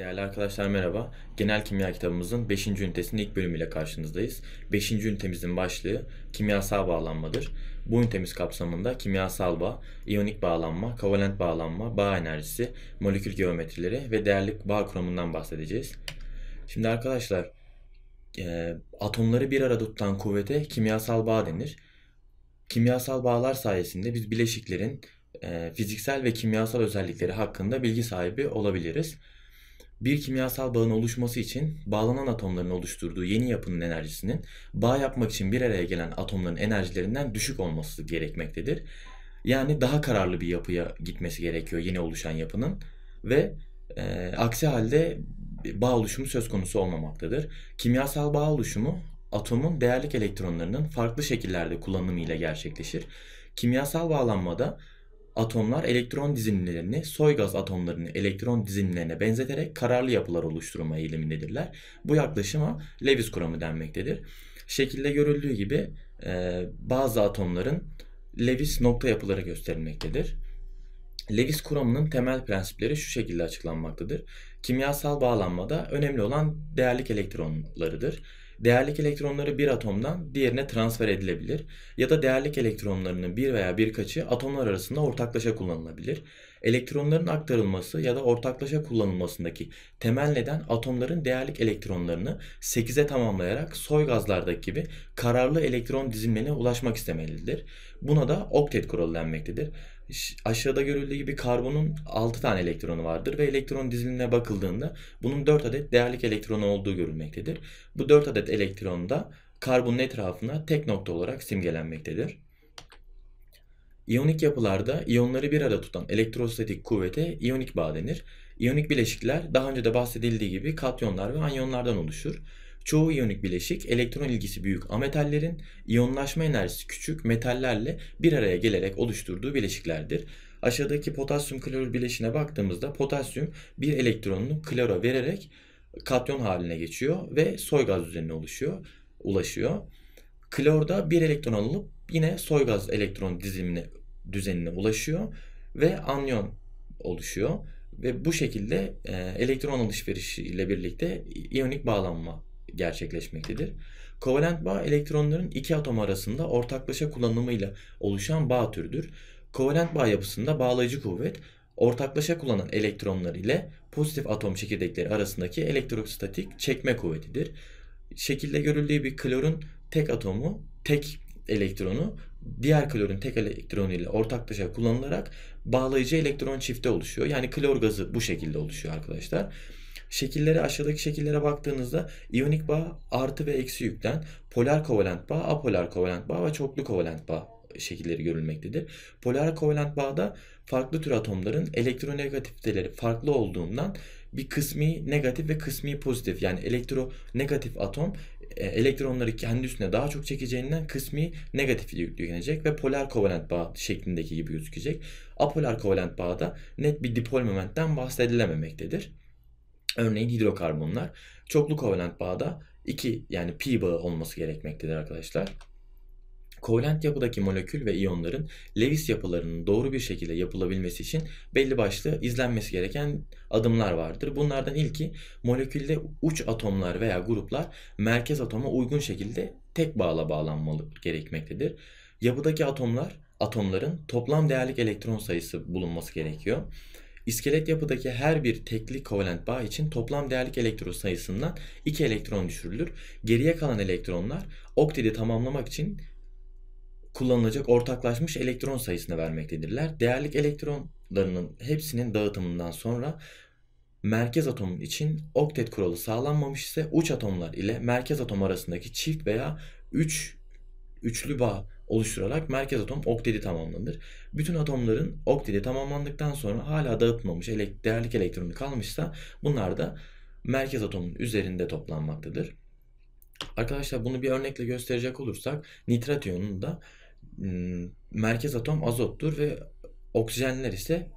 Değerli arkadaşlar merhaba. Genel kimya kitabımızın 5. ünitesinin ilk bölümüyle karşınızdayız. 5. ünitemizin başlığı kimyasal bağlanmadır. Bu ünitemiz kapsamında kimyasal bağ, iyonik bağlanma, kovalent bağlanma, bağ enerjisi, molekül geometrileri ve değerlik bağ kuramından bahsedeceğiz. Şimdi arkadaşlar e, atomları bir arada tutan kuvvete kimyasal bağ denir. Kimyasal bağlar sayesinde biz bileşiklerin e, fiziksel ve kimyasal özellikleri hakkında bilgi sahibi olabiliriz bir kimyasal bağın oluşması için bağlanan atomların oluşturduğu yeni yapının enerjisinin bağ yapmak için bir araya gelen atomların enerjilerinden düşük olması gerekmektedir. Yani daha kararlı bir yapıya gitmesi gerekiyor yeni oluşan yapının ve e, aksi halde bağ oluşumu söz konusu olmamaktadır. Kimyasal bağ oluşumu atomun değerlik elektronlarının farklı şekillerde kullanımıyla gerçekleşir. Kimyasal bağlanmada Atomlar elektron dizilimlerini soy gaz atomlarını elektron dizilimlerine benzeterek kararlı yapılar oluşturma eğilimindedirler. Bu yaklaşıma Lewis kuramı denmektedir. Şekilde görüldüğü gibi e, bazı atomların Lewis nokta yapıları gösterilmektedir. Lewis kuramının temel prensipleri şu şekilde açıklanmaktadır. Kimyasal bağlanmada önemli olan değerlik elektronlarıdır değerlik elektronları bir atomdan diğerine transfer edilebilir ya da değerlik elektronlarının bir veya birkaçı atomlar arasında ortaklaşa kullanılabilir. Elektronların aktarılması ya da ortaklaşa kullanılmasındaki temel neden atomların değerlik elektronlarını 8'e tamamlayarak soy gazlardaki gibi kararlı elektron dizilmene ulaşmak istemelidir. Buna da oktet kuralı denmektedir. Aşağıda görüldüğü gibi karbonun 6 tane elektronu vardır ve elektron dizilimine bakıldığında bunun 4 adet değerlik elektronu olduğu görülmektedir. Bu 4 adet elektron da karbonun etrafına tek nokta olarak simgelenmektedir. İyonik yapılarda iyonları bir arada tutan elektrostatik kuvvete iyonik bağ denir. İyonik bileşikler daha önce de bahsedildiği gibi katyonlar ve anyonlardan oluşur. Çoğu iyonik bileşik elektron ilgisi büyük ametallerin iyonlaşma enerjisi küçük metallerle bir araya gelerek oluşturduğu bileşiklerdir. Aşağıdaki potasyum klorür bileşine baktığımızda potasyum bir elektronunu klora vererek katyon haline geçiyor ve soy gaz üzerine oluşuyor, ulaşıyor. Klorda bir elektron alınıp yine soy gaz elektron dizilimine düzenine ulaşıyor ve anyon oluşuyor ve bu şekilde e, elektron alışverişi ile birlikte iyonik bağlanma gerçekleşmektedir. Kovalent bağ elektronların iki atom arasında ortaklaşa kullanımıyla oluşan bağ türüdür. Kovalent bağ yapısında bağlayıcı kuvvet ortaklaşa kullanan elektronlar ile pozitif atom çekirdekleri arasındaki elektrostatik çekme kuvvetidir. Şekilde görüldüğü bir klorun tek atomu, tek elektronu diğer klorun tek elektronu ile ortaklaşa kullanılarak bağlayıcı elektron çifti oluşuyor. Yani klor gazı bu şekilde oluşuyor arkadaşlar. Şekillere aşağıdaki şekillere baktığınızda iyonik bağ artı ve eksi yükten polar kovalent bağ, apolar kovalent bağ ve çoklu kovalent bağ şekilleri görülmektedir. Polar kovalent bağda farklı tür atomların elektronegatifiteleri farklı olduğundan bir kısmi negatif ve kısmi pozitif yani elektronegatif atom e, elektronları kendi üstüne daha çok çekeceğinden kısmi negatif yüklenecek ve polar kovalent bağ şeklindeki gibi gözükecek. Apolar kovalent bağda net bir dipol momentten bahsedilememektedir. Örneğin hidrokarbonlar çoklu kovalent bağda 2 yani pi bağı olması gerekmektedir arkadaşlar. Kovalent yapıdaki molekül ve iyonların Lewis yapılarının doğru bir şekilde yapılabilmesi için belli başlı izlenmesi gereken adımlar vardır. Bunlardan ilki molekülde uç atomlar veya gruplar merkez atoma uygun şekilde tek bağla bağlanmalı gerekmektedir. Yapıdaki atomlar atomların toplam değerlik elektron sayısı bulunması gerekiyor. İskelet yapıdaki her bir tekli kovalent bağ için toplam değerlik elektron sayısından 2 elektron düşürülür. Geriye kalan elektronlar oktidi tamamlamak için kullanılacak ortaklaşmış elektron sayısını vermektedirler. Değerlik elektronlarının hepsinin dağıtımından sonra merkez atomun için oktet kuralı sağlanmamış ise uç atomlar ile merkez atom arasındaki çift veya üç üçlü bağ oluşturarak merkez atom okteti tamamlanır. Bütün atomların okteti tamamlandıktan sonra hala dağıtmamış elek değerlik elektronu kalmışsa bunlar da merkez atomun üzerinde toplanmaktadır. Arkadaşlar bunu bir örnekle gösterecek olursak nitrat iyonunda da Hmm, merkez atom azottur ve oksijenler ise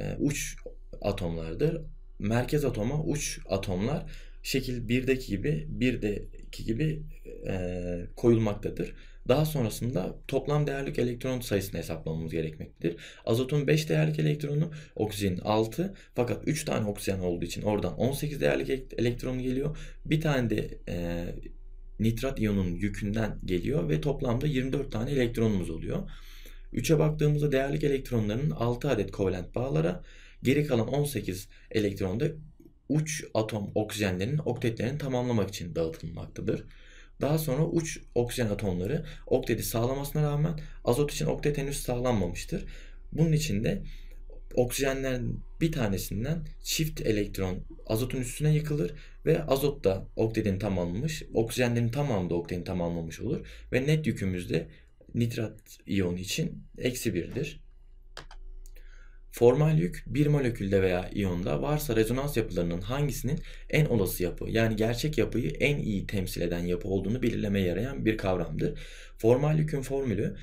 e, uç atomlardır. Merkez atoma uç atomlar şekil 1'deki gibi 1'deki gibi e, koyulmaktadır. Daha sonrasında toplam değerlik elektron sayısını hesaplamamız gerekmektedir. Azotun 5 değerlik elektronu, oksijenin 6 fakat 3 tane oksijen olduğu için oradan 18 değerlik elektron geliyor. Bir tane de e, nitrat iyonunun yükünden geliyor ve toplamda 24 tane elektronumuz oluyor. 3'e baktığımızda değerlik elektronların 6 adet kovalent bağlara, geri kalan 18 elektron da uç atom oksijenlerinin oktetlerini tamamlamak için dağıtılmaktadır. Daha sonra uç oksijen atomları okteti sağlamasına rağmen azot için oktet henüz sağlanmamıştır. Bunun için de oksijenlerin bir tanesinden çift elektron azotun üstüne yıkılır ve azot da oktenin tamamlamış, oksijenlerin tamamı da okteni tamamlamış olur ve net yükümüzde nitrat iyon için eksi birdir. Formal yük bir molekülde veya iyonda varsa rezonans yapılarının hangisinin en olası yapı yani gerçek yapıyı en iyi temsil eden yapı olduğunu belirlemeye yarayan bir kavramdır. Formal yükün formülü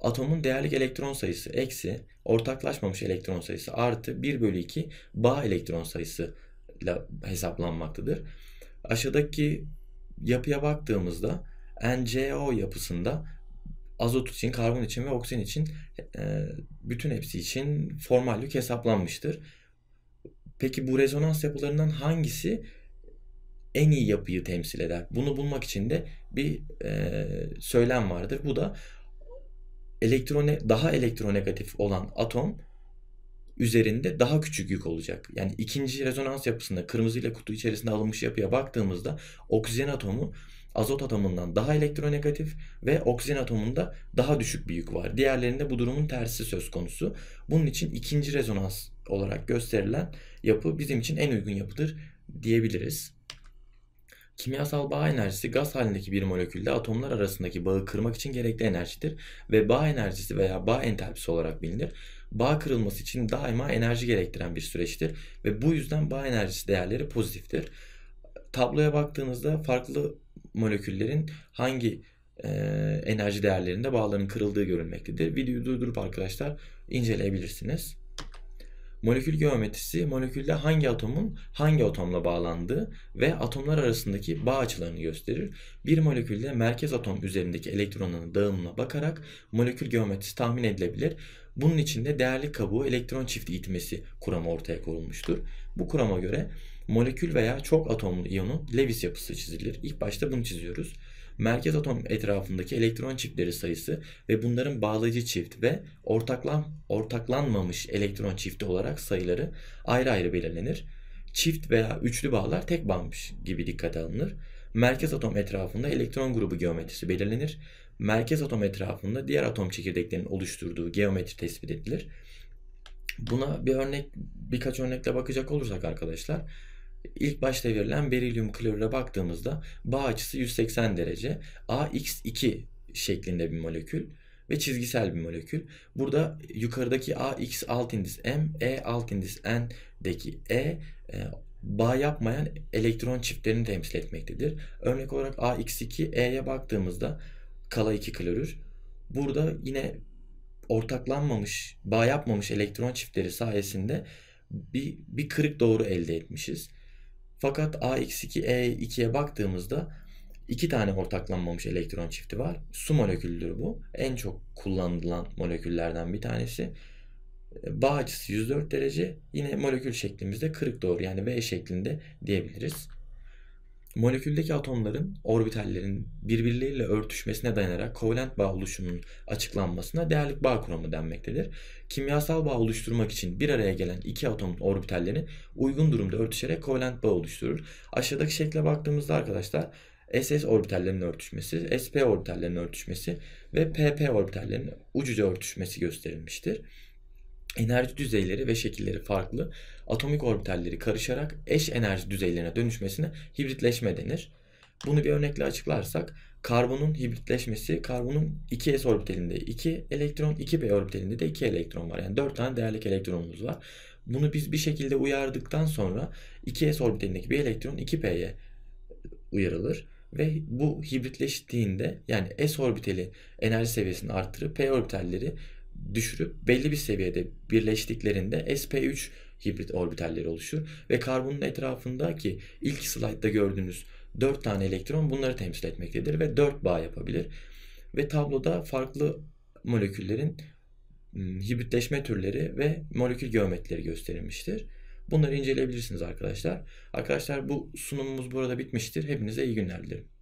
Atomun değerlik elektron sayısı eksi ortaklaşmamış elektron sayısı artı 1 bölü 2 bağ elektron sayısı ile hesaplanmaktadır. Aşağıdaki yapıya baktığımızda NCO yapısında azot için, karbon için ve oksijen için e, bütün hepsi için formal hesaplanmıştır. Peki bu rezonans yapılarından hangisi en iyi yapıyı temsil eder? Bunu bulmak için de bir e, söylem vardır. Bu da elektrone daha elektronegatif olan atom üzerinde daha küçük yük olacak. Yani ikinci rezonans yapısında kırmızı ile kutu içerisinde alınmış yapıya baktığımızda oksijen atomu azot atomundan daha elektronegatif ve oksijen atomunda daha düşük bir yük var. Diğerlerinde bu durumun tersi söz konusu. Bunun için ikinci rezonans olarak gösterilen yapı bizim için en uygun yapıdır diyebiliriz. Kimyasal bağ enerjisi gaz halindeki bir molekülde atomlar arasındaki bağı kırmak için gerekli enerjidir ve bağ enerjisi veya bağ entalpisi olarak bilinir. Bağ kırılması için daima enerji gerektiren bir süreçtir ve bu yüzden bağ enerjisi değerleri pozitiftir. Tabloya baktığınızda farklı moleküllerin hangi e, enerji değerlerinde bağların kırıldığı görülmektedir. Videoyu durdurup arkadaşlar inceleyebilirsiniz. Molekül geometrisi molekülde hangi atomun hangi atomla bağlandığı ve atomlar arasındaki bağ açılarını gösterir. Bir molekülde merkez atom üzerindeki elektronların dağılımına bakarak molekül geometrisi tahmin edilebilir. Bunun için de değerli kabuğu elektron çift itmesi kuramı ortaya konulmuştur. Bu kurama göre molekül veya çok atomlu iyonun Lewis yapısı çizilir. İlk başta bunu çiziyoruz. Merkez atom etrafındaki elektron çiftleri sayısı ve bunların bağlayıcı çift ve ortaklan, ortaklanmamış elektron çifti olarak sayıları ayrı ayrı belirlenir. Çift veya üçlü bağlar tek bağmış gibi dikkate alınır. Merkez atom etrafında elektron grubu geometrisi belirlenir. Merkez atom etrafında diğer atom çekirdeklerinin oluşturduğu geometri tespit edilir. Buna bir örnek birkaç örnekle bakacak olursak arkadaşlar İlk başta verilen berilyum klorüre baktığımızda bağ açısı 180 derece. AX2 şeklinde bir molekül ve çizgisel bir molekül. Burada yukarıdaki AX alt indis M, E alt indis N'deki E, e bağ yapmayan elektron çiftlerini temsil etmektedir. Örnek olarak AX2 E'ye baktığımızda kala 2 klorür. Burada yine ortaklanmamış, bağ yapmamış elektron çiftleri sayesinde bir, bir kırık doğru elde etmişiz. Fakat ax 2 e 2ye baktığımızda iki tane ortaklanmamış elektron çifti var. Su molekülüdür bu. En çok kullanılan moleküllerden bir tanesi. Ee, bağ açısı 104 derece. Yine molekül şeklimizde kırık doğru yani V şeklinde diyebiliriz. Moleküldeki atomların orbitallerin birbirleriyle örtüşmesine dayanarak kovalent bağ oluşumunun açıklanmasına değerlik bağ kuramı denmektedir. Kimyasal bağ oluşturmak için bir araya gelen iki atomun orbitallerini uygun durumda örtüşerek kovalent bağ oluşturur. Aşağıdaki şekle baktığımızda arkadaşlar SS orbitallerinin örtüşmesi, SP orbitallerinin örtüşmesi ve PP orbitallerinin ucuca örtüşmesi gösterilmiştir enerji düzeyleri ve şekilleri farklı atomik orbitalleri karışarak eş enerji düzeylerine dönüşmesine hibritleşme denir. Bunu bir örnekle açıklarsak karbonun hibritleşmesi karbonun 2s orbitalinde 2 elektron 2p orbitalinde de 2 elektron var. Yani 4 tane değerlik elektronumuz var. Bunu biz bir şekilde uyardıktan sonra 2s orbitalindeki bir elektron 2p'ye uyarılır ve bu hibritleştiğinde yani s orbitali enerji seviyesini arttırıp p orbitalleri düşürüp belli bir seviyede birleştiklerinde SP3 hibrit orbitalleri oluşur ve karbonun etrafındaki ilk slaytta gördüğünüz 4 tane elektron bunları temsil etmektedir ve 4 bağ yapabilir. Ve tabloda farklı moleküllerin hibritleşme türleri ve molekül geometrileri gösterilmiştir. Bunları inceleyebilirsiniz arkadaşlar. Arkadaşlar bu sunumumuz burada bitmiştir. Hepinize iyi günler dilerim.